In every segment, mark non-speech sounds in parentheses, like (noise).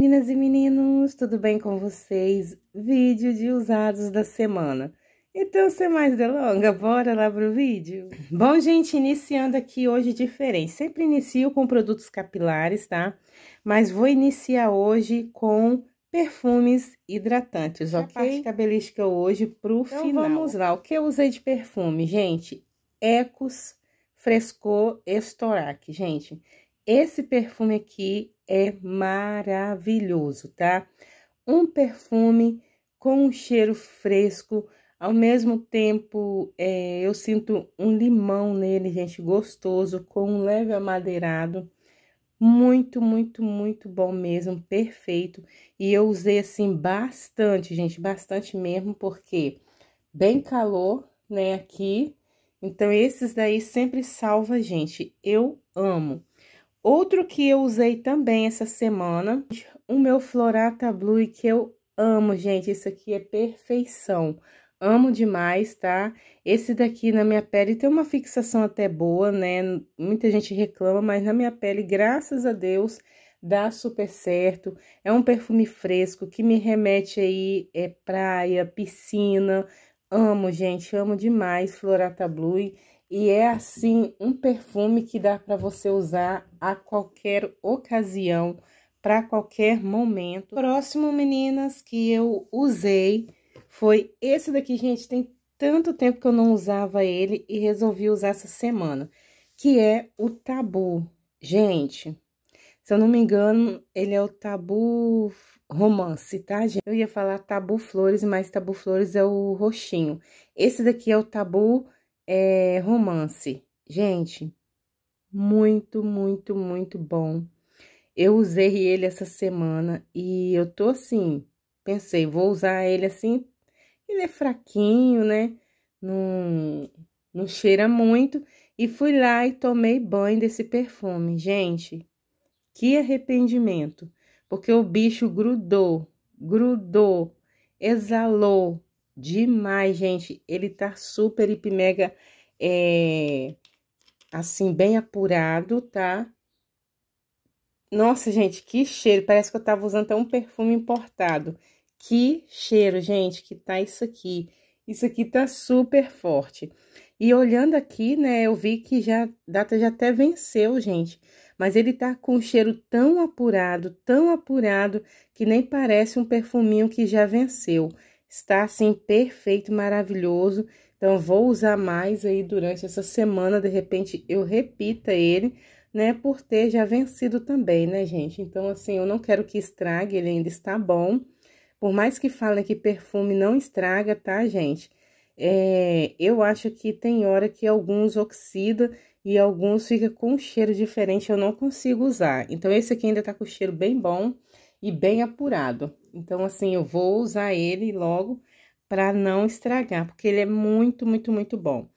Meninas e meninos, tudo bem com vocês? Vídeo de usados da semana. Então, sem mais delonga, bora lá pro vídeo? Bom, gente, iniciando aqui hoje diferente. Sempre inicio com produtos capilares, tá? Mas vou iniciar hoje com perfumes hidratantes, é ok? A parte cabelística hoje pro então, final. vamos lá. O que eu usei de perfume, gente? Ecos Frescor Estorac, gente. Gente. Esse perfume aqui é maravilhoso, tá? Um perfume com um cheiro fresco, ao mesmo tempo é, eu sinto um limão nele, gente, gostoso, com um leve amadeirado. Muito, muito, muito bom mesmo, perfeito. E eu usei assim bastante, gente, bastante mesmo, porque bem calor, né, aqui. Então, esses daí sempre salva, gente. Eu amo. Outro que eu usei também essa semana, o meu Florata Blue, que eu amo, gente. Isso aqui é perfeição. Amo demais, tá? Esse daqui na minha pele tem uma fixação até boa, né? Muita gente reclama, mas na minha pele, graças a Deus, dá super certo. É um perfume fresco que me remete aí é praia, piscina. Amo, gente, amo demais Florata Blue e é assim um perfume que dá para você usar a qualquer ocasião, para qualquer momento. próximo, meninas, que eu usei foi esse daqui, gente, tem tanto tempo que eu não usava ele e resolvi usar essa semana, que é o Tabu. Gente, se eu não me engano, ele é o Tabu romance, tá, gente? Eu ia falar Tabu Flores, mas Tabu Flores é o roxinho. Esse daqui é o Tabu é, romance. Gente, muito, muito, muito bom. Eu usei ele essa semana e eu tô assim, pensei, vou usar ele assim. Ele é fraquinho, né? Não, não cheira muito. E fui lá e tomei banho desse perfume. Gente, que arrependimento. Porque o bicho grudou, grudou, exalou demais, gente. Ele tá super, hiper, mega, é, assim, bem apurado, tá? Nossa, gente, que cheiro. Parece que eu tava usando até um perfume importado. Que cheiro, gente, que tá isso aqui. Isso aqui tá super forte. E olhando aqui, né, eu vi que já data já até venceu, gente. Mas ele tá com um cheiro tão apurado, tão apurado, que nem parece um perfuminho que já venceu. Está assim perfeito, maravilhoso. Então vou usar mais aí durante essa semana, de repente eu repita ele, né, por ter já vencido também, né, gente? Então assim, eu não quero que estrague, ele ainda está bom. Por mais que falem que perfume não estraga, tá, gente? É, eu acho que tem hora que alguns oxida e alguns fica com um cheiro diferente, eu não consigo usar. Então, esse aqui ainda tá com cheiro bem bom e bem apurado. Então, assim, eu vou usar ele logo para não estragar, porque ele é muito, muito, muito bom.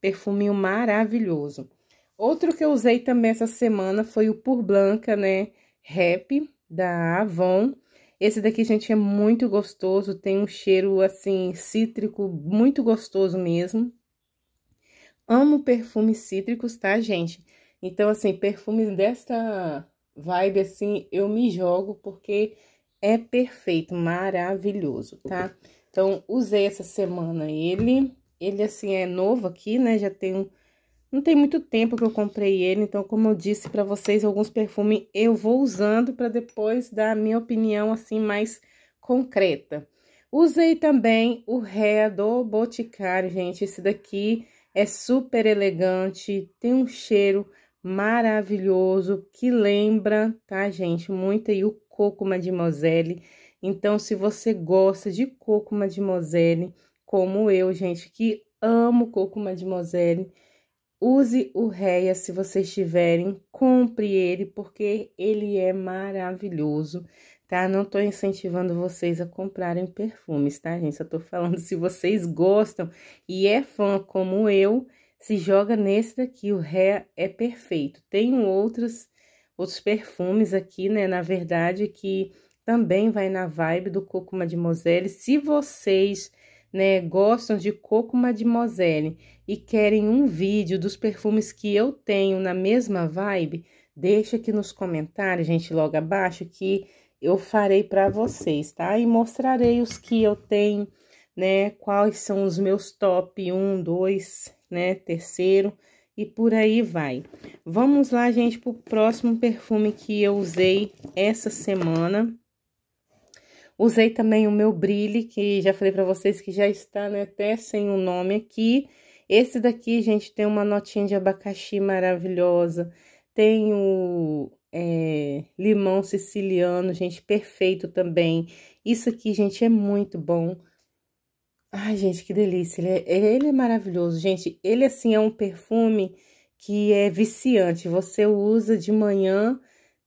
Perfuminho maravilhoso. Outro que eu usei também essa semana foi o Pur Blanca, né? Rap da Avon. Esse daqui, gente, é muito gostoso, tem um cheiro, assim, cítrico, muito gostoso mesmo. Amo perfumes cítricos, tá, gente? Então, assim, perfumes desta vibe, assim, eu me jogo, porque é perfeito, maravilhoso, tá? Então, usei essa semana ele. Ele, assim, é novo aqui, né? Já tem um... Não tem muito tempo que eu comprei ele, então, como eu disse pra vocês, alguns perfumes eu vou usando pra depois dar a minha opinião, assim, mais concreta. Usei também o Ré do Boticário, gente. Esse daqui é super elegante, tem um cheiro maravilhoso que lembra, tá, gente, muito aí o cúrcuma de Moselle. Então, se você gosta de cúrcuma de Moselle, como eu, gente, que amo cúrcuma de Moselle, use o Reia se vocês tiverem, compre ele porque ele é maravilhoso, tá? Não tô incentivando vocês a comprarem perfumes, tá, gente? Só tô falando se vocês gostam e é fã como eu, se joga nesse daqui, o ré é perfeito. Tenho outros, outros perfumes aqui, né, na verdade, que também vai na vibe do Coco Mademoiselle. Se vocês, né, gostam de Coco Mademoiselle e querem um vídeo dos perfumes que eu tenho na mesma vibe, deixa aqui nos comentários, gente, logo abaixo, que eu farei para vocês, tá? E mostrarei os que eu tenho, né, quais são os meus top 1, 2, né? Terceiro e por aí vai. Vamos lá, gente, pro próximo perfume que eu usei essa semana. Usei também o meu brilho, que já falei para vocês que já está né, até sem o um nome aqui. Esse daqui, gente, tem uma notinha de abacaxi maravilhosa. Tem o é, limão siciliano, gente, perfeito também. Isso aqui, gente, é muito bom. Ai, gente, que delícia. É, ele é, ele é maravilhoso, gente. Ele, assim, é um perfume que é viciante. Você usa de manhã,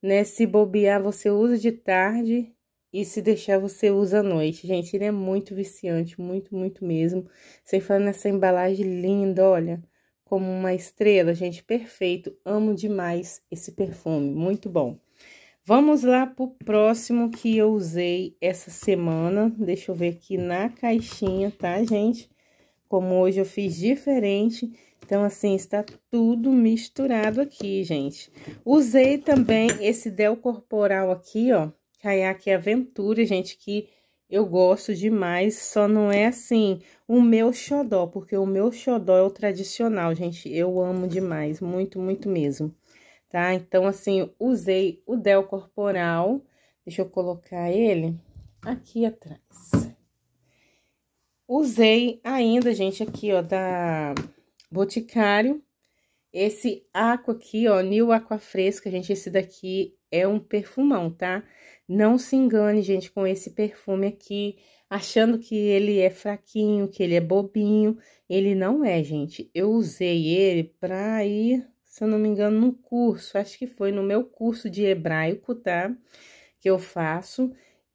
né? Se bobear, você usa de tarde e se deixar, você usa à noite. Gente, ele é muito viciante, muito, muito mesmo. Sem falar nessa embalagem linda, olha. Como uma estrela, gente, perfeito. Amo demais esse perfume, muito bom. Vamos lá pro próximo que eu usei essa semana. Deixa eu ver aqui na caixinha, tá, gente? Como hoje eu fiz diferente, então assim, está tudo misturado aqui, gente. Usei também esse Del Corporal aqui, ó, Kayak é Aventura, gente, que eu gosto demais, só não é assim o meu xodó, porque o meu xodó é o tradicional, gente. Eu amo demais, muito, muito mesmo tá? Então, assim, usei o Del Corporal, deixa eu colocar ele aqui atrás. Usei ainda, gente, aqui, ó, da Boticário, esse aqua aqui, ó, New Aqua Fresca, gente, esse daqui é um perfumão, tá? Não se engane, gente, com esse perfume aqui, achando que ele é fraquinho, que ele é bobinho. Ele não é, gente. Eu usei ele pra ir se eu não me engano, no curso, acho que foi no meu curso de hebraico, tá? Que eu faço.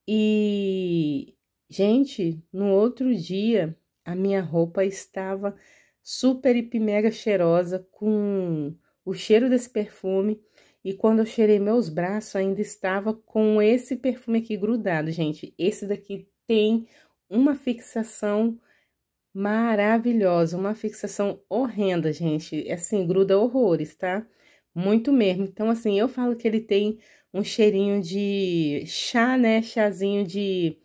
E, gente, no outro dia, a minha roupa estava super e mega cheirosa com o cheiro desse perfume. E quando eu cheirei meus braços, ainda estava com esse perfume aqui grudado, gente. Esse daqui tem uma fixação maravilhosa, uma fixação horrenda, gente. é Assim, gruda horrores, tá? Muito mesmo. Então, assim, eu falo que ele tem um cheirinho de chá, né? Chazinho de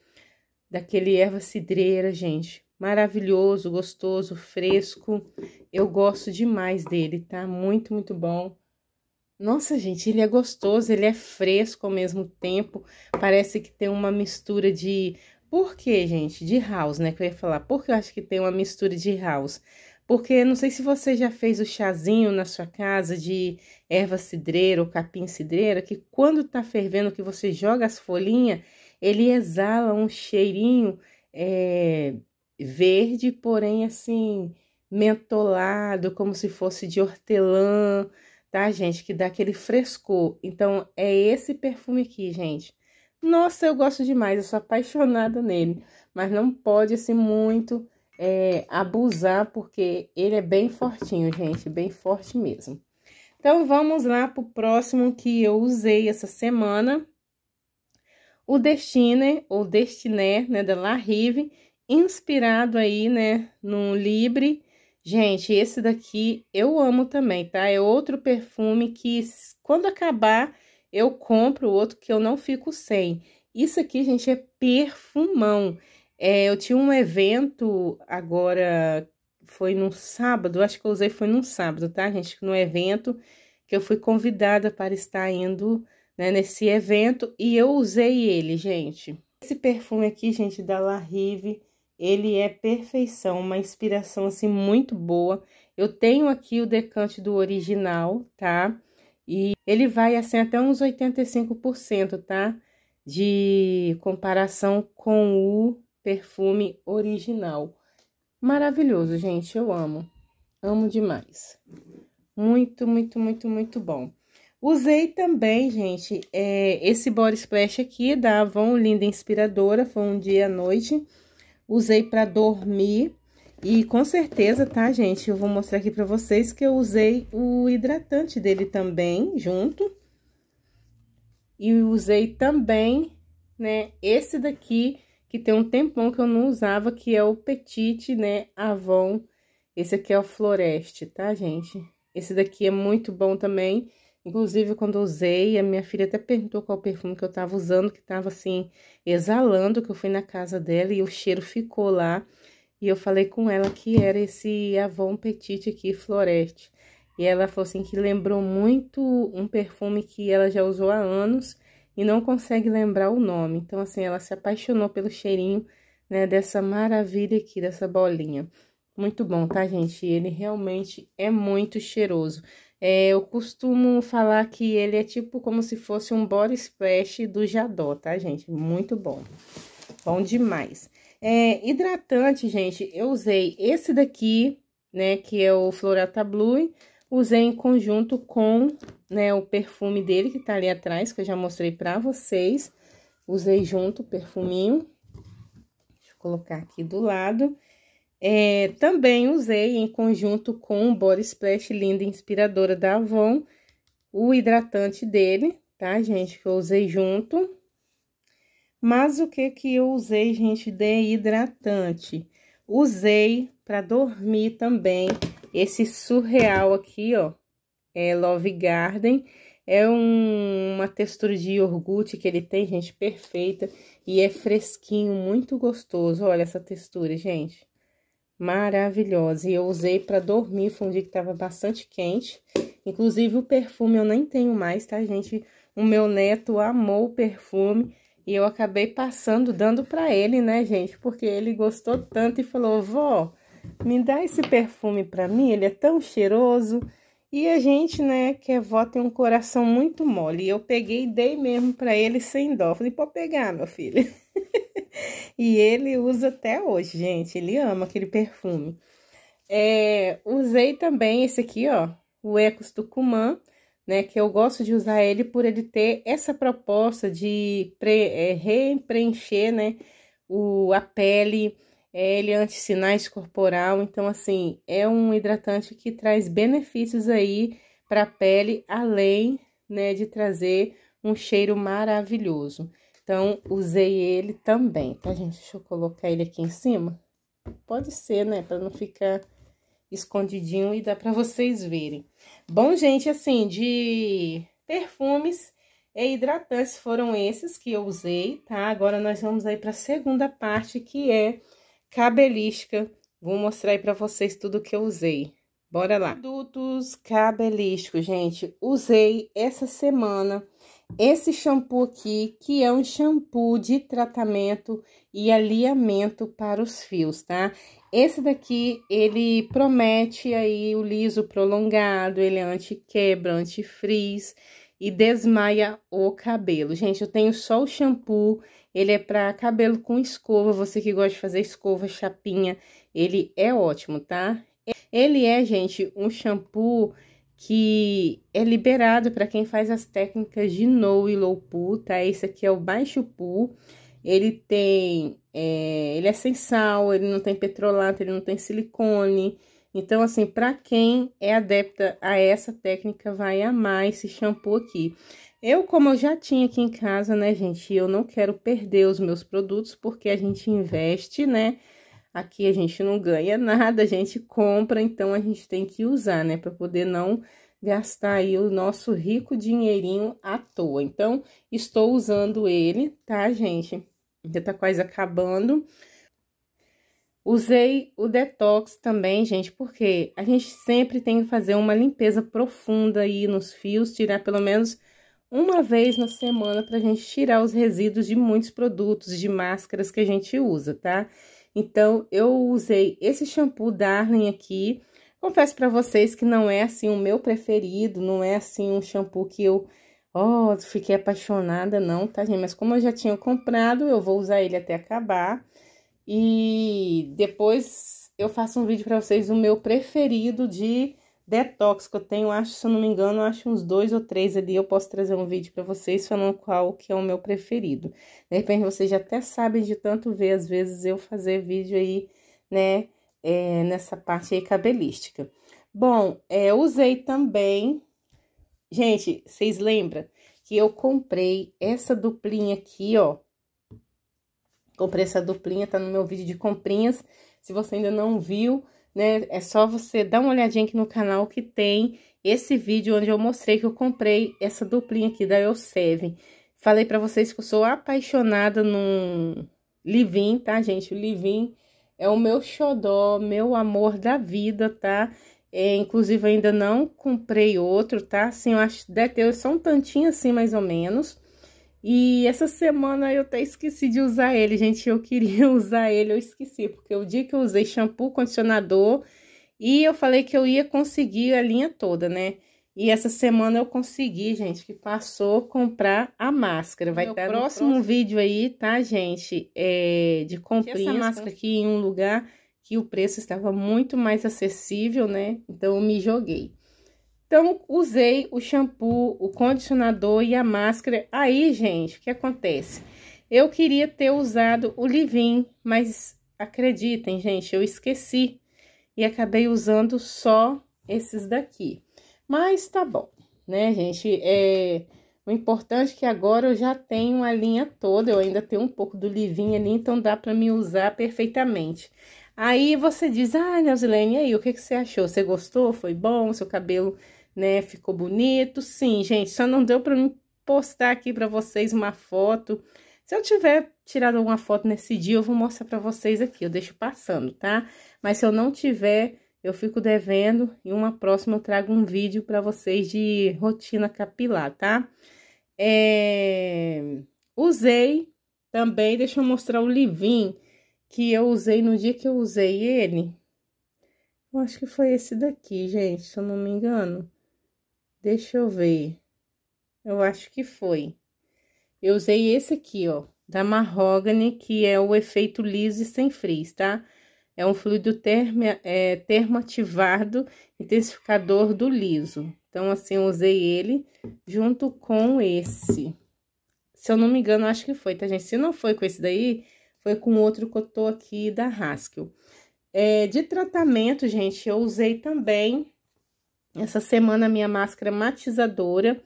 daquele erva cidreira, gente. Maravilhoso, gostoso, fresco. Eu gosto demais dele, tá? Muito, muito bom. Nossa, gente, ele é gostoso, ele é fresco ao mesmo tempo. Parece que tem uma mistura de por que, gente? De house, né? Que eu ia falar. Porque eu acho que tem uma mistura de house. Porque não sei se você já fez o chazinho na sua casa de erva cidreira ou capim cidreira, que quando tá fervendo, que você joga as folhinhas, ele exala um cheirinho é, verde, porém assim, mentolado, como se fosse de hortelã, tá, gente? Que dá aquele frescor. Então, é esse perfume aqui, gente. Nossa, eu gosto demais, eu sou apaixonada nele. Mas não pode, assim, muito é, abusar, porque ele é bem fortinho, gente, bem forte mesmo. Então, vamos lá pro próximo que eu usei essa semana. O Destiner, ou Destiner, né, da La Rive, inspirado aí, né, no Libre. Gente, esse daqui eu amo também, tá? É outro perfume que, quando acabar eu compro outro que eu não fico sem. Isso aqui, gente, é perfumão. É, eu tinha um evento agora, foi num sábado, acho que eu usei foi num sábado, tá, gente? Num evento que eu fui convidada para estar indo né, nesse evento e eu usei ele, gente. Esse perfume aqui, gente, da La Rive, ele é perfeição, uma inspiração assim muito boa. Eu tenho aqui o decante do original, tá? E ele vai assim até uns 85%, tá? De comparação com o perfume original. Maravilhoso, gente, eu amo. Amo demais. Muito, muito, muito, muito bom. Usei também, gente, é, esse body splash aqui da Avon Linda Inspiradora, foi um dia à noite. Usei para dormir e com certeza, tá, gente? Eu vou mostrar aqui pra vocês que eu usei o hidratante dele também, junto. E usei também, né, esse daqui, que tem um tempão que eu não usava, que é o Petite, né, Avon. Esse aqui é o Floreste, tá, gente? Esse daqui é muito bom também. Inclusive, quando eu usei, a minha filha até perguntou qual perfume que eu tava usando, que tava, assim, exalando, que eu fui na casa dela e o cheiro ficou lá. E eu falei com ela que era esse Avon petit aqui, Floreste. E ela falou assim que lembrou muito um perfume que ela já usou há anos e não consegue lembrar o nome. Então, assim, ela se apaixonou pelo cheirinho, né, dessa maravilha aqui, dessa bolinha. Muito bom, tá, gente? Ele realmente é muito cheiroso. É, eu costumo falar que ele é tipo como se fosse um body splash do Jadó, tá, gente? Muito bom. Bom demais. É, hidratante, gente, eu usei esse daqui, né, que é o Florata Blue, usei em conjunto com, né, o perfume dele que tá ali atrás, que eu já mostrei pra vocês. Usei junto o perfuminho. Deixa eu colocar aqui do lado. É, também usei em conjunto com o Body Splash Linda Inspiradora da Avon, o hidratante dele, tá, gente, que eu usei junto. Mas o que que eu usei, gente, de hidratante? Usei para dormir também esse surreal aqui, ó. É Love Garden. É um, uma textura de iogurte que ele tem, gente, perfeita. E é fresquinho, muito gostoso. Olha essa textura, gente. Maravilhosa. E eu usei para dormir, foi um dia que tava bastante quente. Inclusive, o perfume eu nem tenho mais, tá, gente? O meu neto amou o perfume. E eu acabei passando, dando para ele, né, gente? Porque ele gostou tanto e falou: vó, me dá esse perfume para mim, ele é tão cheiroso. E a gente, né, que é vó, tem um coração muito mole. E eu peguei e dei mesmo para ele sem dó. Falei: pode pegar, meu filho. (laughs) e ele usa até hoje, gente. Ele ama aquele perfume. É, usei também esse aqui, ó, o Ecos Tucumã né? Que eu gosto de usar ele por ele ter essa proposta de pre, é, repreencher, né? O, a pele, é, ele anti-sinais corporal. Então, assim, é um hidratante que traz benefícios aí para a pele, além, né, de trazer um cheiro maravilhoso. Então, usei ele também, tá, gente? Deixa eu colocar ele aqui em cima. Pode ser, né? Para não ficar escondidinho e dá para vocês verem. Bom, gente, assim, de perfumes e hidratantes foram esses que eu usei, tá? Agora nós vamos aí para a segunda parte, que é cabelística. Vou mostrar aí para vocês tudo que eu usei. Bora lá. Produtos cabelísticos, gente. Usei essa semana esse shampoo aqui, que é um shampoo de tratamento e alinhamento para os fios, tá? Esse daqui, ele promete aí o liso prolongado, ele é anti-quebra, anti-frizz e desmaia o cabelo. Gente, eu tenho só o shampoo, ele é para cabelo com escova, você que gosta de fazer escova, chapinha, ele é ótimo, tá? Ele é, gente, um shampoo que é liberado para quem faz as técnicas de no e low pull, tá? Esse aqui é o baixo pull. Ele tem, é, ele é sem sal, ele não tem petrolato, ele não tem silicone. Então, assim, para quem é adepta a essa técnica, vai amar esse shampoo aqui. Eu, como eu já tinha aqui em casa, né, gente, eu não quero perder os meus produtos, porque a gente investe, né, Aqui a gente não ganha nada, a gente compra, então a gente tem que usar, né? Para poder não gastar aí o nosso rico dinheirinho à toa. Então, estou usando ele, tá, gente? Já tá quase acabando. Usei o detox também, gente, porque a gente sempre tem que fazer uma limpeza profunda aí nos fios, tirar pelo menos uma vez na semana pra gente tirar os resíduos de muitos produtos, de máscaras que a gente usa, tá? Tá? Então, eu usei esse shampoo Darling aqui. Confesso para vocês que não é, assim, o meu preferido, não é, assim, um shampoo que eu... Oh, fiquei apaixonada, não, tá, gente? Mas como eu já tinha comprado, eu vou usar ele até acabar. E depois eu faço um vídeo para vocês do meu preferido de detox que eu tenho, acho, se eu não me engano, acho uns dois ou três ali, eu posso trazer um vídeo para vocês falando qual que é o meu preferido. De repente vocês já até sabem de tanto ver, às vezes, eu fazer vídeo aí, né, é, nessa parte aí cabelística. Bom, é, usei também, gente, vocês lembram que eu comprei essa duplinha aqui, ó, comprei essa duplinha, tá no meu vídeo de comprinhas. Se você ainda não viu, né? É só você dar uma olhadinha aqui no canal que tem esse vídeo onde eu mostrei que eu comprei essa duplinha aqui da Elseve. Falei pra vocês que eu sou apaixonada num Livin, tá, gente? O Livin é o meu xodó, meu amor da vida, tá? É, inclusive, ainda não comprei outro, tá? Assim, eu acho que deve ter só um tantinho assim, mais ou menos. E essa semana eu até esqueci de usar ele, gente. Eu queria (laughs) usar ele, eu esqueci, porque o dia que eu usei shampoo, condicionador, e eu falei que eu ia conseguir a linha toda, né? E essa semana eu consegui, gente, que passou comprar a máscara. Vai estar tá no próximo, próximo, vídeo aí, tá, gente? É, de comprar essa máscara aqui em um lugar que o preço estava muito mais acessível, né? Então eu me joguei. Então, usei o shampoo, o condicionador e a máscara. Aí, gente, o que acontece? Eu queria ter usado o Livin, mas acreditem, gente, eu esqueci. E acabei usando só esses daqui. Mas tá bom, né, gente? É... O importante é que agora eu já tenho a linha toda, eu ainda tenho um pouco do Livin ali, então dá para me usar perfeitamente. Aí você diz, ah, Neusilene, e aí, o que, que você achou? Você gostou? Foi bom? Seu cabelo né? Ficou bonito. Sim, gente, só não deu para mim postar aqui para vocês uma foto. Se eu tiver tirado alguma foto nesse dia, eu vou mostrar para vocês aqui. Eu deixo passando, tá? Mas se eu não tiver, eu fico devendo. E uma próxima eu trago um vídeo para vocês de rotina capilar, tá? É... Usei também, deixa eu mostrar o livim que eu usei no dia que eu usei ele. Eu acho que foi esse daqui, gente, se eu não me engano. Deixa eu ver. Eu acho que foi. Eu usei esse aqui, ó, da Mahogany, que é o efeito liso e sem frizz, tá? É um fluido termo, é, termoativado, intensificador do liso. Então, assim, eu usei ele junto com esse. Se eu não me engano, acho que foi, tá, gente? Se não foi com esse daí, foi com outro que eu tô aqui da Haskell. É, de tratamento, gente, eu usei também essa semana minha máscara matizadora,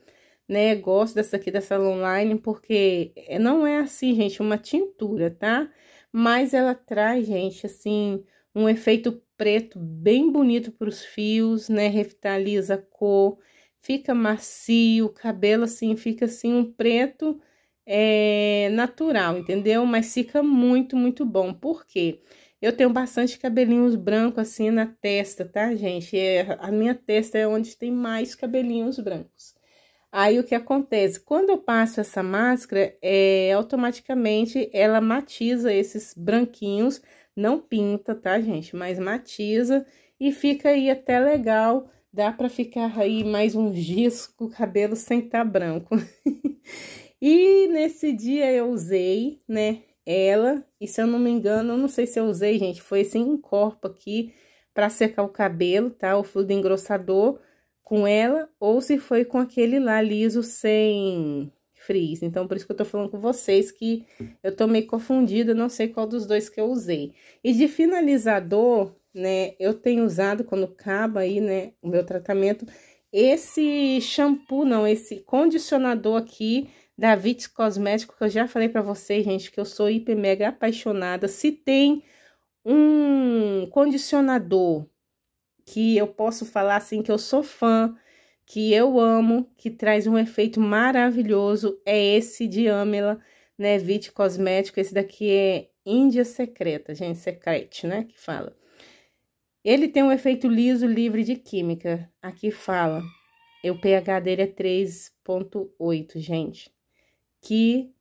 né? Gosto dessa aqui da Salon Line, porque é, não é assim, gente, é uma tintura, tá? Mas ela traz, gente, assim, um efeito preto bem bonito para os fios, né? Revitaliza a cor, fica macio, o cabelo assim fica assim um preto é, natural, entendeu? Mas fica muito, muito bom. Por quê? Eu tenho bastante cabelinhos brancos assim na testa, tá, gente? É, a minha testa é onde tem mais cabelinhos brancos. Aí o que acontece? Quando eu passo essa máscara, é, automaticamente ela matiza esses branquinhos, não pinta, tá, gente? Mas matiza e fica aí até legal. Dá para ficar aí mais um disco o cabelo sem estar tá branco. (laughs) e nesse dia eu usei, né? ela, e se eu não me engano, eu não sei se eu usei, gente, foi esse assim encorpo aqui para secar o cabelo, tá? O fluido engrossador com ela, ou se foi com aquele lá liso sem frizz. Então, por isso que eu tô falando com vocês que eu tô meio confundida, não sei qual dos dois que eu usei. E de finalizador, né, eu tenho usado quando acaba aí, né, o meu tratamento, esse shampoo, não, esse condicionador aqui da Vites Cosmético, que eu já falei para vocês, gente, que eu sou hiper mega apaixonada. Se tem um condicionador que eu posso falar assim que eu sou fã, que eu amo, que traz um efeito maravilhoso, é esse de Amela, né, Vit Cosmético, esse daqui é Índia Secreta, gente, secrete, né, que fala. Ele tem um efeito liso, livre de química, aqui fala, o pH dele é 3.8, gente que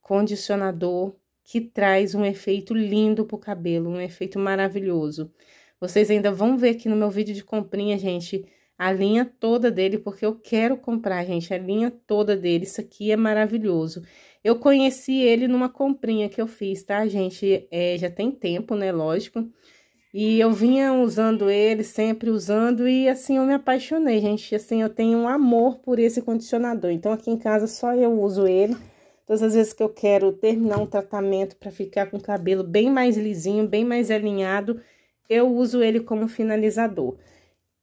condicionador que traz um efeito lindo pro cabelo, um efeito maravilhoso. Vocês ainda vão ver aqui no meu vídeo de comprinha, gente, a linha toda dele, porque eu quero comprar, gente, a linha toda dele, isso aqui é maravilhoso. Eu conheci ele numa comprinha que eu fiz, tá, gente? É, já tem tempo, né, lógico. E eu vinha usando ele, sempre usando, e assim eu me apaixonei, gente. Assim, eu tenho um amor por esse condicionador. Então, aqui em casa só eu uso ele. Todas as vezes que eu quero terminar um tratamento para ficar com o cabelo bem mais lisinho, bem mais alinhado, eu uso ele como finalizador.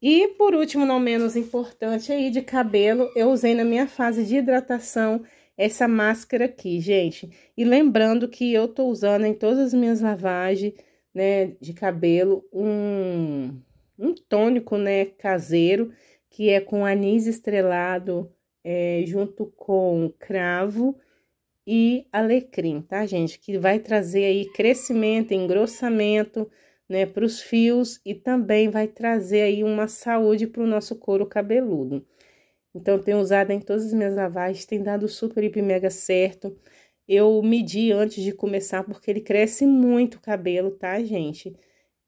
E por último, não menos importante aí de cabelo, eu usei na minha fase de hidratação essa máscara aqui, gente. E lembrando que eu tô usando em todas as minhas lavagens, né, de cabelo um, um tônico, né, caseiro, que é com anis estrelado é, junto com cravo e alecrim, tá, gente? Que vai trazer aí crescimento, engrossamento, né, para os fios e também vai trazer aí uma saúde para o nosso couro cabeludo. Então, tenho usado em todas as minhas lavagens, tem dado super, hiper, mega certo. Eu medi antes de começar porque ele cresce muito o cabelo, tá, gente?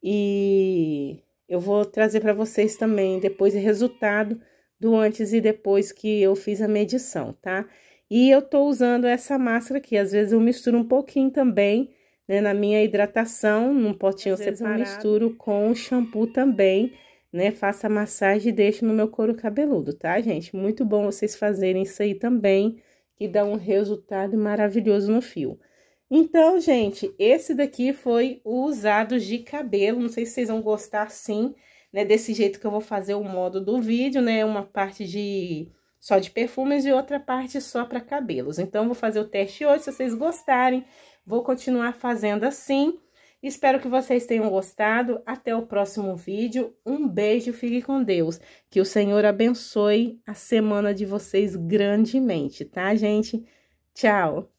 E eu vou trazer para vocês também depois o resultado do antes e depois que eu fiz a medição, tá? E eu tô usando essa máscara aqui, às vezes eu misturo um pouquinho também, né, na minha hidratação, num potinho às separado. eu misturo com o shampoo também, né? Faço a massagem e deixo no meu couro cabeludo, tá, gente? Muito bom vocês fazerem isso aí também que dá um resultado maravilhoso no fio. Então, gente, esse daqui foi o usado de cabelo. Não sei se vocês vão gostar, sim, né? Desse jeito que eu vou fazer o modo do vídeo, né? Uma parte de só de perfumes e outra parte só para cabelos. Então, vou fazer o teste hoje, se vocês gostarem. Vou continuar fazendo assim. Espero que vocês tenham gostado. Até o próximo vídeo. Um beijo, fique com Deus. Que o Senhor abençoe a semana de vocês grandemente, tá, gente? Tchau!